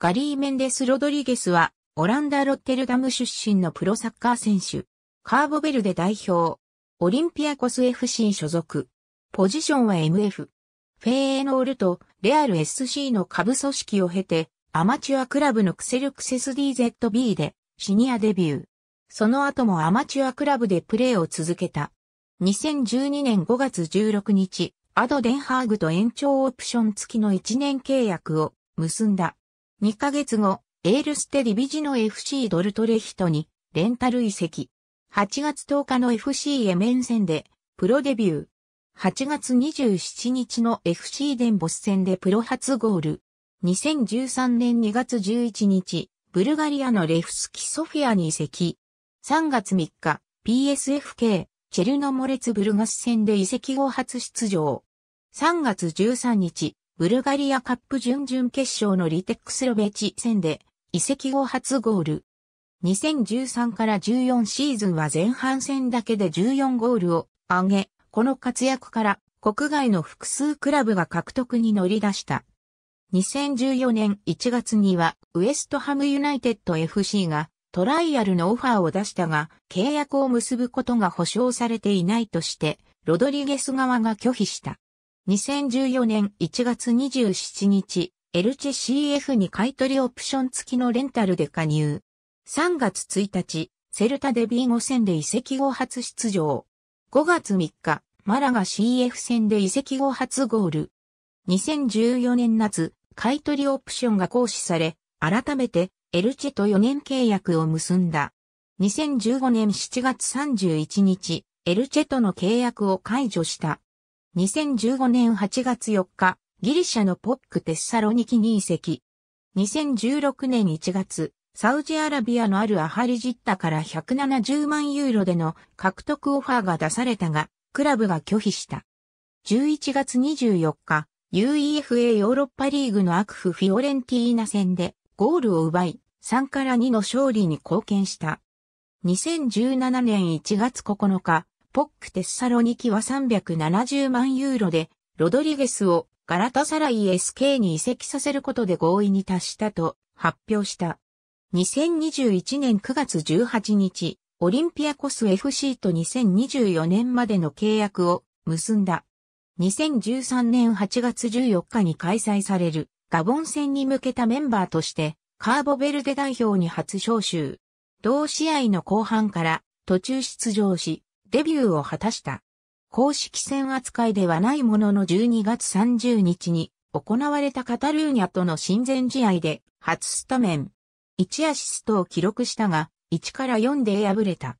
ガリー・メンデス・ロドリゲスは、オランダ・ロッテルダム出身のプロサッカー選手、カーボベルデ代表、オリンピアコス FC 所属、ポジションは MF、フェーノールとレアル SC の下部組織を経て、アマチュアクラブのクセルクセス DZB でシニアデビュー。その後もアマチュアクラブでプレーを続けた。2012年5月16日、アド・デンハーグと延長オプション付きの1年契約を結んだ。2ヶ月後、エールステディビジの FC ドルトレヒトにレンタル移籍。8月10日の FC エメン戦でプロデビュー。8月27日の FC デンボス戦でプロ初ゴール。2013年2月11日、ブルガリアのレフスキソフィアに移籍。3月3日、PSFK、チェルノモレツブルガス戦で移籍後初出場。3月13日、ブルガリアカップ準々決勝のリテックスロベチ戦で、移籍後初ゴール。2013から14シーズンは前半戦だけで14ゴールを挙げ、この活躍から国外の複数クラブが獲得に乗り出した。2014年1月にはウエストハムユナイテッド FC がトライアルのオファーを出したが契約を結ぶことが保証されていないとしてロドリゲス側が拒否した。2014年1月27日、エルチェ CF に買取オプション付きのレンタルで加入。3月1日、セルタデビー5戦で移籍後初出場。5月3日、マラが CF 戦で移籍後初ゴール。2014年夏、買取オプションが行使され、改めてエルチェと4年契約を結んだ。2015年7月31日、エルチェとの契約を解除した。2015年8月4日、ギリシャのポックテッサロニキに移籍。2016年1月、サウジアラビアのあるアハリジッタから170万ユーロでの獲得オファーが出されたが、クラブが拒否した。11月24日、UEFA ヨーロッパリーグのアクフフィオレンティーナ戦でゴールを奪い、3から2の勝利に貢献した。2017年1月9日、ポックテッサロニキは370万ユーロで、ロドリゲスをガラタサライ SK に移籍させることで合意に達したと発表した。2021年9月18日、オリンピアコス FC と2024年までの契約を結んだ。2013年8月14日に開催されるガボン戦に向けたメンバーとして、カーボベルデ代表に初招集。同試合の後半から途中出場し、デビューを果たした。公式戦扱いではないものの12月30日に行われたカタルーニャとの親善試合で初スタメン。1アシストを記録したが、1から4で敗れた。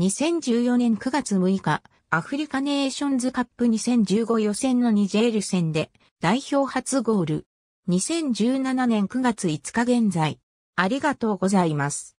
2014年9月6日、アフリカネーションズカップ2015予選のニジェール戦で代表初ゴール。2017年9月5日現在。ありがとうございます。